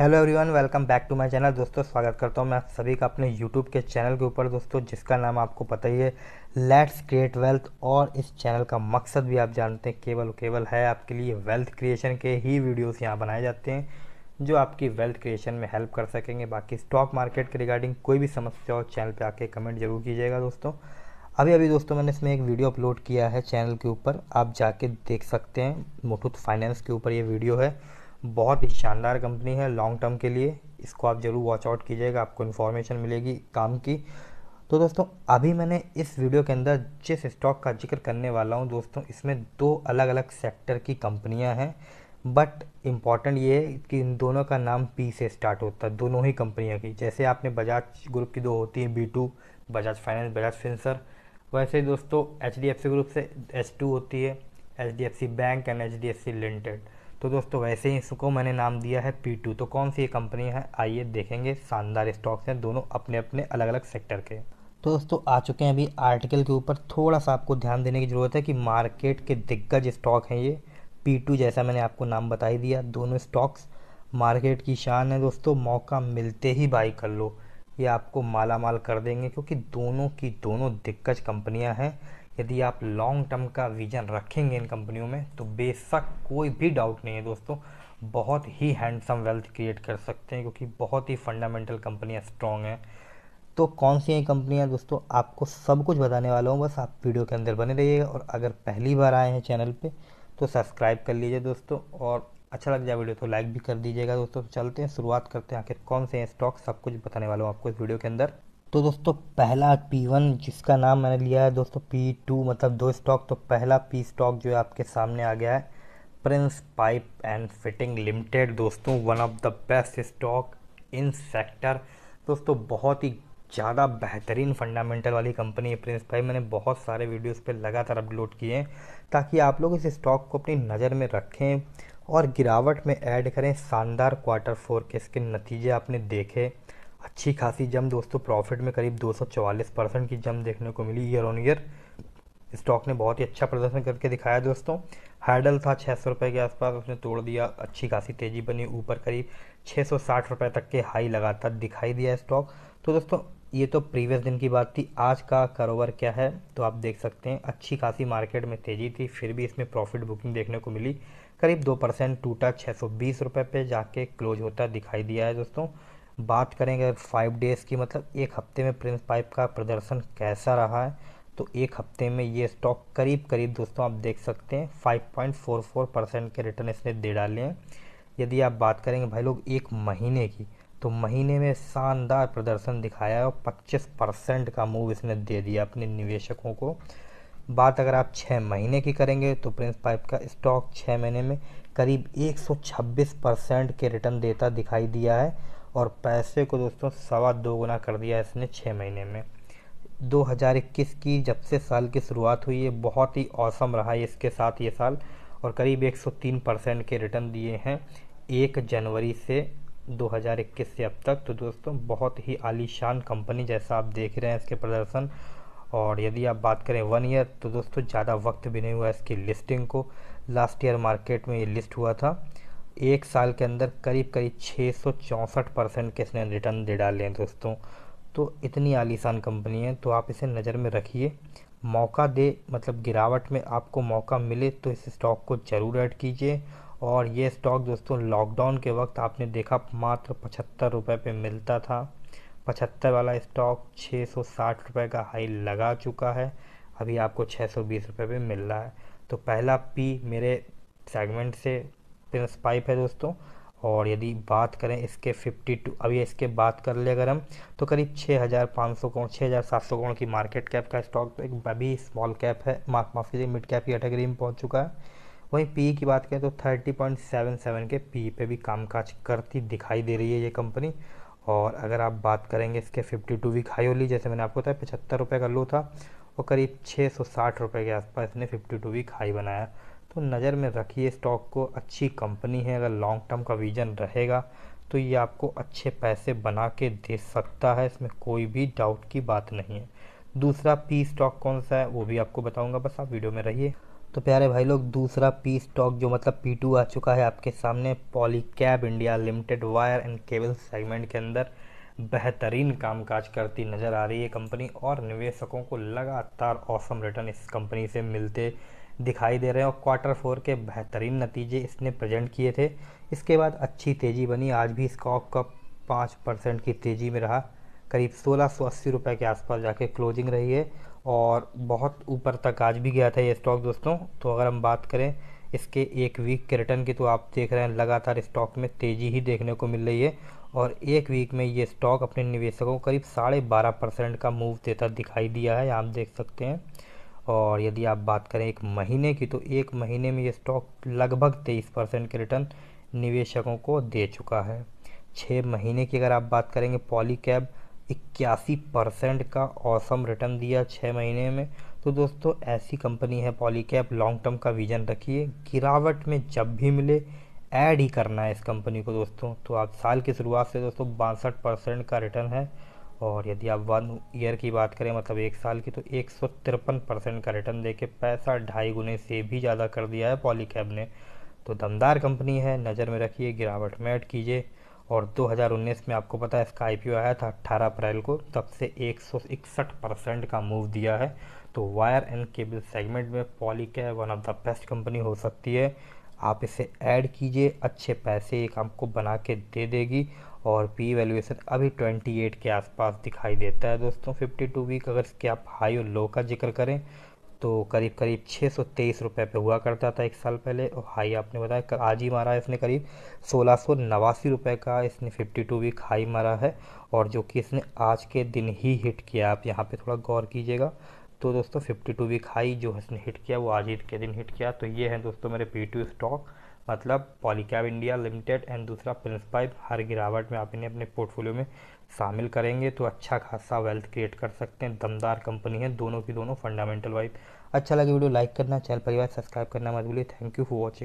hello everyone welcome back to my channel दोस्तों स्वागत करता हूँ मैं आप सभी का अपने यूट्यूब के चैनल के ऊपर दोस्तों जिसका नाम आपको पता ही है लेट्स क्रिएट वेल्थ और इस चैनल का मकसद भी आप जानते हैं केवल केवल है आपके लिए वेल्थ क्रिएशन के ही वीडियोस यहाँ बनाए जाते हैं जो आपकी वेल्थ क्रिएशन में हेल्प कर सकेंगे बाकी स्टॉक मार्केट के रिगार्डिंग कोई भी समस्या हो चैनल पर आके कमेंट जरूर कीजिएगा दोस्तों अभी अभी दोस्तों मैंने इसमें एक वीडियो अपलोड किया है चैनल के ऊपर आप जाके देख सकते हैं मुठूत फाइनेंस के ऊपर ये वीडियो है बहुत ही शानदार कंपनी है लॉन्ग टर्म के लिए इसको आप ज़रूर वॉच आउट कीजिएगा आपको इन्फॉर्मेशन मिलेगी काम की तो दोस्तों अभी मैंने इस वीडियो के अंदर जिस स्टॉक का जिक्र करने वाला हूँ दोस्तों इसमें दो अलग अलग सेक्टर की कंपनियाँ हैं बट इम्पॉर्टेंट ये है कि इन दोनों का नाम पी से स्टार्ट होता है दोनों ही कंपनियों की जैसे आपने बजाज ग्रुप की दो होती है B two Bajaj finance Bajaj Finserv वैसे दोस्तों H D F C group से एच टू होती है H D F C bank and H D F C limited तो दोस्तों वैसे ही इसको मैंने नाम दिया है पी टू तो कौन सी ये कंपनी है आइए देखेंगे शानदार स्टॉक्स हैं दोनों अपने अपने अलग अलग सेक्टर के तो दोस्तों आ चुके हैं अभी आर्टिकल के ऊपर थोड़ा सा आपको ध्यान देने की ज़रूरत है कि मार्केट के दिग्गज स्टॉक हैं ये पी टू जैसा मैंने आपको नाम बता ही दिया दोनों स्टॉक्स मार्केट की शान है दोस्तों मौका मिलते ही बाई कर लो ये आपको माला माल कर देंगे क्योंकि दोनों की दोनों दिग्गज कंपनियां हैं यदि आप लॉन्ग टर्म का विजन रखेंगे इन कंपनियों में तो बेशक कोई भी डाउट नहीं है दोस्तों बहुत ही हैंडसम वेल्थ क्रिएट कर सकते हैं क्योंकि बहुत ही फंडामेंटल कंपनियाँ स्ट्रॉन्ग हैं तो कौन सी ये कंपनियाँ दोस्तों आपको सब कुछ बताने वाला हूँ बस आप वीडियो के अंदर बने रहिएगा और अगर पहली बार आए हैं चैनल पर तो सब्सक्राइब कर लीजिए दोस्तों और अच्छा लग जाए वीडियो तो लाइक भी कर दीजिएगा दोस्तों तो चलते हैं शुरुआत करते हैं आखिर कौन से हैं स्टॉक सब कुछ बताने वाला हूँ आपको इस वीडियो के अंदर तो दोस्तों पहला P1 जिसका नाम मैंने लिया है दोस्तों P2 मतलब दो स्टॉक तो पहला पी स्टॉक जो है आपके सामने आ गया है Prince Pipe and Fitting Limited दोस्तों one of the best stock in sector दोस्तों बहुत ही ज़्यादा बेहतरीन फंडामेंटल वाली कंपनी है प्रिंस पाइप मैंने बहुत सारे वीडियोस पे लगातार अपलोड किए हैं ताकि आप लोग इस स्टॉक को अपनी नज़र में रखें और गिरावट में ऐड करें शानदार क्वार्टर फोर के इसके नतीजे आपने देखे अच्छी खासी जम दोस्तों प्रॉफिट में करीब 244 परसेंट की जम देखने को मिली ईयर ऑन ईयर स्टॉक ने बहुत ही अच्छा प्रदर्शन करके दिखाया दोस्तों हाइडल था छः सौ रुपये के आसपास उसने तोड़ दिया अच्छी खासी तेज़ी बनी ऊपर करीब छः सौ साठ रुपये तक के हाई लगातार दिखाई दिया स्टॉक तो दोस्तों ये तो प्रीवियस दिन की बात थी आज का करोवर क्या है तो आप देख सकते हैं अच्छी खासी मार्केट में तेज़ी थी फिर भी इसमें प्रॉफिट बुकिंग देखने को मिली करीब दो परसेंट टूटा छः सौ बीस रुपये पर जाके क्लोज होता दिखाई दिया है दोस्तों बात करेंगे अगर फाइव डेज़ की मतलब एक हफ्ते में प्रिंस पाइप का प्रदर्शन कैसा रहा है तो एक हफ्ते में ये स्टॉक करीब करीब दोस्तों आप देख सकते हैं 5.44 परसेंट के रिटर्न इसने दे डाले हैं यदि आप बात करेंगे भाई लोग एक महीने की तो महीने में शानदार प्रदर्शन दिखाया है और पच्चीस परसेंट का मूव इसने दे दिया अपने निवेशकों को बात अगर आप छः महीने की करेंगे तो प्रिंस पाइप का स्टॉक छः महीने में करीब छब्बीस परसेंट के रिटर्न देता दिखाई दिया है और पैसे को दोस्तों सवा दो गुना कर दिया इसने छः महीने में 2021 की जब से साल की शुरुआत हुई है बहुत ही औसम रहा है इसके साथ ये साल और करीब 103 परसेंट के रिटर्न दिए हैं एक जनवरी से 2021 से अब तक तो दोस्तों बहुत ही आलीशान कंपनी जैसा आप देख रहे हैं इसके प्रदर्शन और यदि आप बात करें वन ईयर तो दोस्तों ज़्यादा वक्त भी नहीं हुआ इसकी लिस्टिंग को लास्ट ईयर मार्केट में ये लिस्ट हुआ था एक साल के अंदर करीब करीब छः सौ चौंसठ परसेंट के इसने रिटर्न दे डाले हैं दोस्तों तो इतनी आलीशान कंपनी है तो आप इसे नज़र में रखिए मौका दे मतलब गिरावट में आपको मौका मिले तो इस स्टॉक को ज़रूर ऐड कीजिए और ये स्टॉक दोस्तों लॉकडाउन के वक्त आपने देखा मात्र पचहत्तर रुपये पे मिलता था पचहत्तर वाला स्टॉक छः सौ साठ रुपये का हाई लगा चुका है अभी आपको छः सौ बीस रुपये पे मिल रहा है तो पहला पी मेरे सेगमेंट से प्रिंस पाइप है दोस्तों और यदि बात करें इसके 52 अभी इसके बात कर ले अगर हम तो करीब 6,500 करोड़ 6,700 करोड़ की मार्केट कैप का स्टॉक तो एक अभी स्मॉल कैप है माफ माफ मिड कैप की कैटेगरी में पहुंच चुका है वहीं पी e की बात करें तो 30.77 के पी e पे भी कामकाज करती दिखाई दे रही है ये कंपनी और अगर आप बात करेंगे इसके फिफ्टी टू वीक हाई जैसे मैंने आपको बताया पचहत्तर रुपये का लो था और करीब छः रुपए के आसपास इसने टू वीक हाई बनाया तो नज़र में रखिए स्टॉक को अच्छी कंपनी है अगर लॉन्ग टर्म का विज़न रहेगा तो ये आपको अच्छे पैसे बना के दे सकता है इसमें कोई भी डाउट की बात नहीं है दूसरा पी स्टॉक कौन सा है वो भी आपको बताऊंगा बस आप वीडियो में रहिए तो प्यारे भाई लोग दूसरा पी स्टॉक जो मतलब पी टू आ चुका है आपके सामने Polycab India limited wire and cable segment के अंदर बेहतरीन कामकाज करती नज़र आ रही है कंपनी और निवेशकों को लगातार औसम रिटर्न इस कंपनी से मिलते दिखाई दे रहे हैं और क्वार्टर फोर के बेहतरीन नतीजे इसने प्रेजेंट किए थे इसके बाद अच्छी तेज़ी बनी आज भी स्टॉक का पाँच परसेंट की तेज़ी में रहा करीब सोलह सौ अस्सी रुपये के आसपास जाके क्लोजिंग रही है और बहुत ऊपर तक आज भी गया था ये स्टॉक दोस्तों तो अगर हम बात करें इसके एक वीक के रिटर्न की तो आप देख रहे हैं लगातार स्टॉक में तेज़ी ही देखने को मिल रही है और एक वीक में ये स्टॉक अपने निवेशकों को करीब साढ़े बारह परसेंट का मूव देता दिखाई दिया है आप देख सकते हैं और यदि आप बात करें एक महीने की तो एक महीने में ये स्टॉक लगभग तेईस परसेंट के रिटर्न निवेशकों को दे चुका है छः महीने की अगर आप बात करेंगे पॉलीकैब इक्यासी परसेंट का औसम रिटर्न दिया छः महीने में तो दोस्तों ऐसी कंपनी है पॉलीकैब लॉन्ग टर्म का विजन रखिए गिरावट में जब भी मिले ऐड ही करना है इस कंपनी को दोस्तों तो आप साल की शुरुआत से दोस्तों बासठ परसेंट का रिटर्न है और यदि आप वन ईयर की बात करें मतलब एक साल की तो एक परसेंट का रिटर्न दे के पैसा ढाई गुने से भी ज़्यादा कर दिया है पॉलीकैब ने तो दमदार कंपनी है नज़र में रखिए गिरावट में ऐड कीजिए और 2019 में आपको पता है इसका आई आया था 18 अप्रैल को तब से एक परसेंट का मूव दिया है तो वायर एंड केबल सेगमेंट में Polycab one of the best company हो सकती है आप इसे ऐड कीजिए अच्छे पैसे एक आपको बना के दे देगी और पी वैल्यूएशन अभी 28 के आसपास दिखाई देता है दोस्तों 52 वीक अगर इसके आप हाई और लो का जिक्र करें तो करीब करीब छः सौ तेईस रुपये पर हुआ करता था एक साल पहले और हाई आपने बताया आज ही मारा है इसने करीब सोलह सौ नवासी रुपये का इसने फिफ्टी टू वीक हाई मारा है और जो कि इसने आज के दिन ही हिट किया आप यहाँ पे थोड़ा गौर कीजिएगा तो दोस्तों फिफ्टी टू वीक हाई जो उसने हिट किया वो आज ही के दिन हिट किया तो ये है दोस्तों मेरे पी टू स्टॉक मतलब पॉलीकैब इंडिया लिमिटेड एंड दूसरा प्रिंस पाइप हर गिरावट में आप इन्हें अपने पोर्टफोलियो में शामिल करेंगे तो अच्छा खासा वेल्थ क्रिएट कर सकते हैं दमदार कंपनी है दोनों की दोनों फंडामेंटल वाइज अच्छा लगे वीडियो लाइक करना चैनल परिवार सब्सक्राइब करना मत भूलिए थैंक यू फॉर वॉचिंग